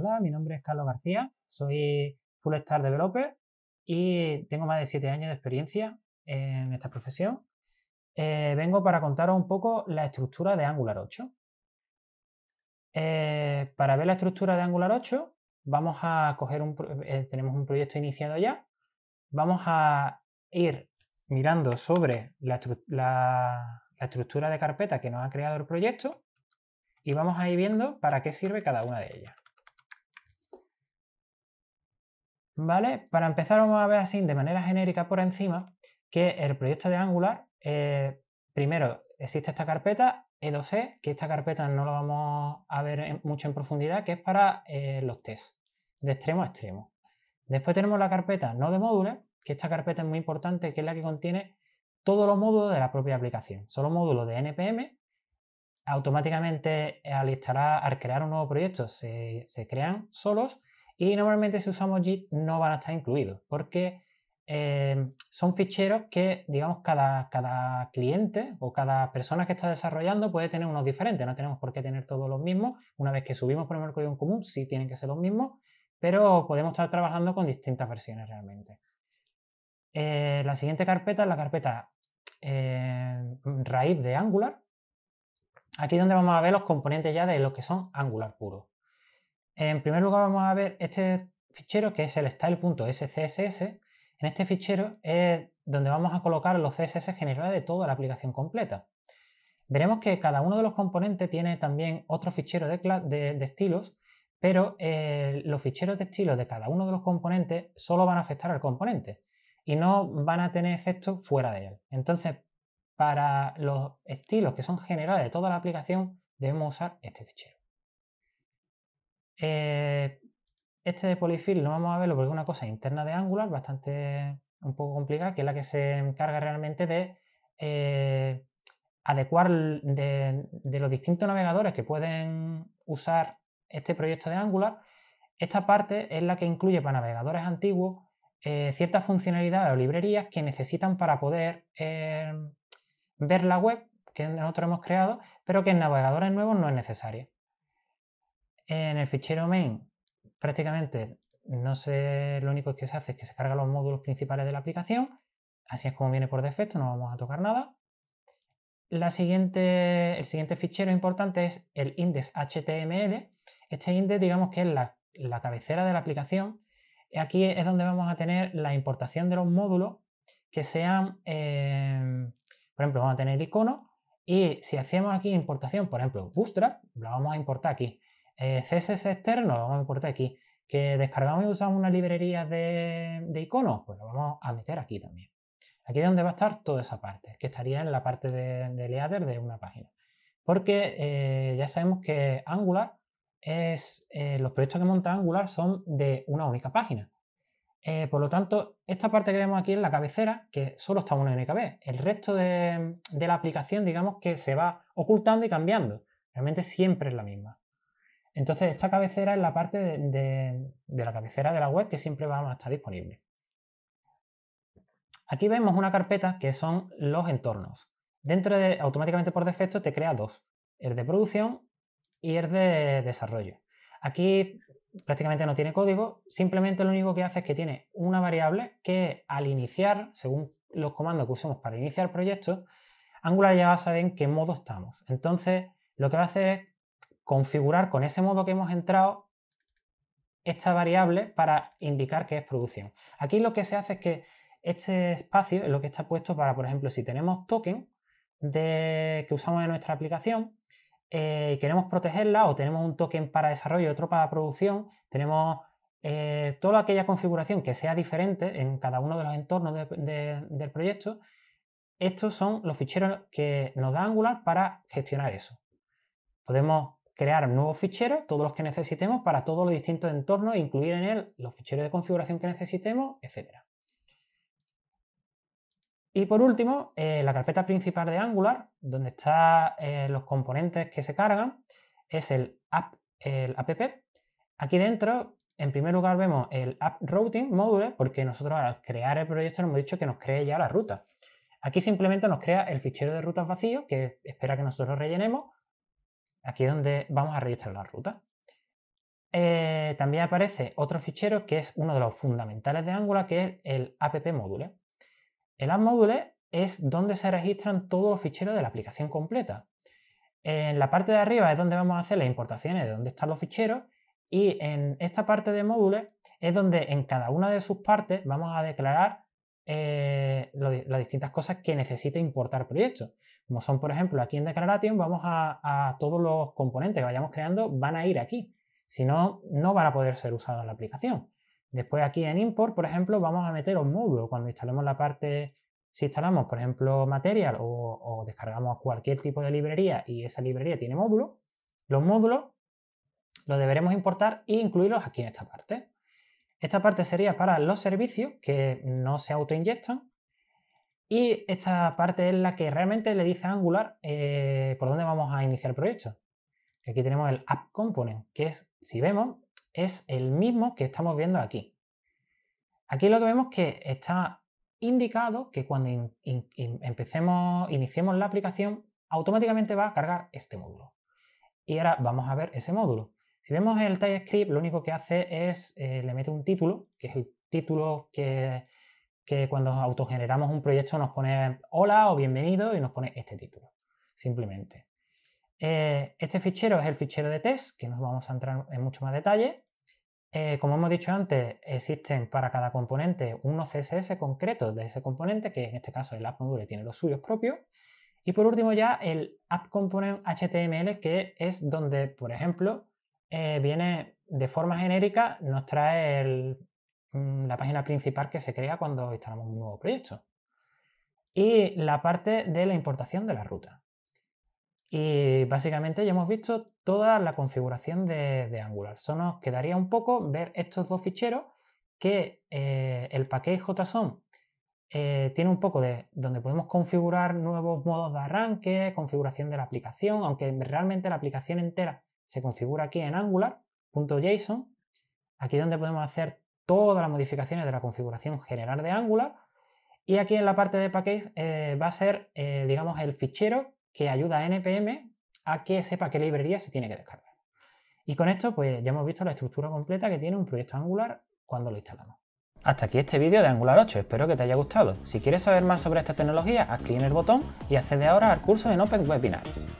Hola, mi nombre es Carlos García, soy Full Star Developer y tengo más de 7 años de experiencia en esta profesión. Eh, vengo para contaros un poco la estructura de Angular 8. Eh, para ver la estructura de Angular 8, vamos a coger un, eh, tenemos un proyecto iniciado ya, vamos a ir mirando sobre la estructura de carpeta que nos ha creado el proyecto y vamos a ir viendo para qué sirve cada una de ellas. Para empezar vamos a ver así de manera genérica por encima que el proyecto de Angular, eh, primero existe esta carpeta E2E, e, que esta carpeta no la vamos a ver mucho en profundidad, que es para eh, los tests, de extremo a extremo. Después tenemos la carpeta no de módulos, que esta carpeta es muy importante, que es la que contiene todos los módulos de la propia aplicación. Solo módulos de NPM, automáticamente al, instalar, al crear un nuevo proyecto se crean solos y normalmente si usamos JIT no van a estar incluidos porque em, son ficheros que, digamos, cada, cada cliente o cada persona que está desarrollando puede tener unos diferentes. No tenemos por qué tener todos los mismos. Una vez que subimos por el de un común, sí tienen que ser los mismos, pero podemos estar trabajando con distintas versiones realmente. Eh, la siguiente carpeta es la carpeta em, raíz de Angular. Aquí es donde vamos a ver los componentes ya de lo que son Angular puro. En primer lugar vamos a ver este fichero que es el style.scss. En este fichero es donde vamos a colocar los CSS generales de toda la aplicación completa. Veremos que cada uno de los componentes tiene también otro fichero de, estilos, pero eh, los ficheros de estilos de cada uno de los componentes solo van a afectar al componente y no van a tener efectos fuera de él. Entonces, para los estilos que son generales de toda la aplicación, debemos usar este fichero. Eh, este polyfill no vamos a verlo porque es una cosa interna de Angular, bastante un poco complicada, que es la que se encarga realmente de eh, adecuar de, los distintos navegadores que pueden usar este proyecto de Angular. Esta parte es la que incluye para navegadores antiguos eh, ciertas funcionalidades o librerías que necesitan para poder eh, ver la web que nosotros hemos creado, pero que en navegadores nuevos no es necesaria. En el fichero main prácticamente no sé, lo único que se hace es que se cargan los módulos principales de la aplicación, así es como viene por defecto, no vamos a tocar nada. La siguiente, el siguiente fichero importante es el index.html. Este index digamos que es la, cabecera de la aplicación. Aquí es donde vamos a tener la importación de los módulos que sean, em, por ejemplo, vamos a tener icono y si hacemos aquí importación, por ejemplo, Bootstrap, lo vamos a importar aquí. Eh, CSS externo, vamos a importar aquí, que descargamos y usamos una librería de, iconos, pues lo vamos a meter aquí también. Aquí es donde va a estar toda esa parte, que estaría en la parte de, de de una página. Porque eh, ya sabemos que Angular es, eh, los proyectos que monta Angular son de una única página. por lo tanto, esta parte que vemos aquí en la cabecera, que solo está una única vez. El resto de la aplicación, digamos que se va ocultando y cambiando. Realmente siempre es la misma. Entonces, esta cabecera es la parte de, la cabecera de la web que siempre va a estar disponible. Aquí vemos una carpeta que son los entornos. Dentro de, automáticamente por defecto, te crea dos, el de producción y el de desarrollo. Aquí prácticamente no tiene código, simplemente lo único que hace es que tiene una variable que al iniciar, según los comandos que usemos para iniciar proyectos, Angular ya va a saber en qué modo estamos. Entonces, lo que va a hacer es configurar con ese modo que hemos entrado esta variable para indicar que es producción. Aquí lo que se hace es que este espacio es lo que está puesto para, por ejemplo, si tenemos token de, que usamos en nuestra aplicación eh, y queremos protegerla o tenemos un token para desarrollo y otro para producción, tenemos eh, toda aquella configuración que sea diferente en cada uno de los entornos del proyecto, estos son los ficheros que nos da Angular para gestionar eso. Podemos crear nuevos ficheros, todos los que necesitemos para todos los distintos entornos, incluir en él los ficheros de configuración que necesitemos, etc. Y por último, eh, la carpeta principal de Angular, donde están eh, los componentes que se cargan, es el app, el app. Aquí dentro, en primer lugar, vemos el app routing module, porque nosotros al crear el proyecto nos hemos dicho que nos cree ya la ruta. Aquí simplemente nos crea el fichero de rutas vacío que espera que nosotros rellenemos Aquí es donde vamos a registrar la ruta. Eh, también aparece otro fichero que es uno de los fundamentales de Angular, que es el app module. El app module es donde se registran todos los ficheros de la aplicación completa. En la parte de arriba es donde vamos a hacer las importaciones de dónde están los ficheros y en esta parte de módulo es donde en cada una de sus partes vamos a declarar lo eh, los las distintas cosas que necesite importar proyectos. Como son, por ejemplo, aquí en Declaration vamos a, todos los componentes que vayamos creando van a ir aquí. Si no, no van a poder ser usados en la aplicación. Después aquí en Import, por ejemplo, vamos a meter un módulo. Cuando instalemos la parte, si instalamos, por ejemplo, Material o, o descargamos cualquier tipo de librería y esa librería tiene módulo, los módulos los deberemos importar e incluirlos aquí en esta parte. Esta parte sería para los servicios que no se autoinyectan y esta parte es la que realmente le dice a Angular eh, por dónde vamos a iniciar el proyecto. Aquí tenemos el app component, que es, si vemos, es el mismo que estamos viendo aquí. Aquí lo que vemos que está indicado que cuando empecemos, iniciemos la aplicación, automáticamente va a cargar este módulo. Y ahora vamos a ver ese módulo. Si vemos el TypeScript, lo único que hace es, eh, le mete un título, que es el título que que cuando autogeneramos un proyecto nos pone hola o bienvenido y nos pone este título, simplemente. Eh, este fichero es el fichero de test, que nos vamos a entrar en mucho más detalle. Eh, como hemos dicho antes, existen para cada componente unos CSS concretos de ese componente, que en este caso el app module tiene los suyos propios. Y por último ya el app component HTML, que es donde, por ejemplo, eh, viene de forma genérica, nos trae el, Mm, la página principal que se crea cuando instalamos un nuevo proyecto. Y la parte de la importación de la ruta. Y básicamente ya hemos visto toda la configuración de, Angular. Solo nos quedaría un poco ver estos dos ficheros que eh, el paquete JSON eh, tiene un poco de donde podemos configurar nuevos modos de arranque, configuración de la aplicación, aunque realmente la aplicación entera se configura aquí en Angular.json. Aquí donde podemos hacer todas las modificaciones de la configuración general de Angular. Y aquí en la parte de package eh, va a ser, eh, digamos, el fichero que ayuda a NPM a que sepa qué librería se tiene que descargar. Y con esto, pues ya hemos visto la estructura completa que tiene un proyecto Angular cuando lo instalamos. Hasta aquí este vídeo de Angular 8, espero que te haya gustado. Si quieres saber más sobre esta tecnología, haz clic en el botón y accede ahora al curso en Open Webinars.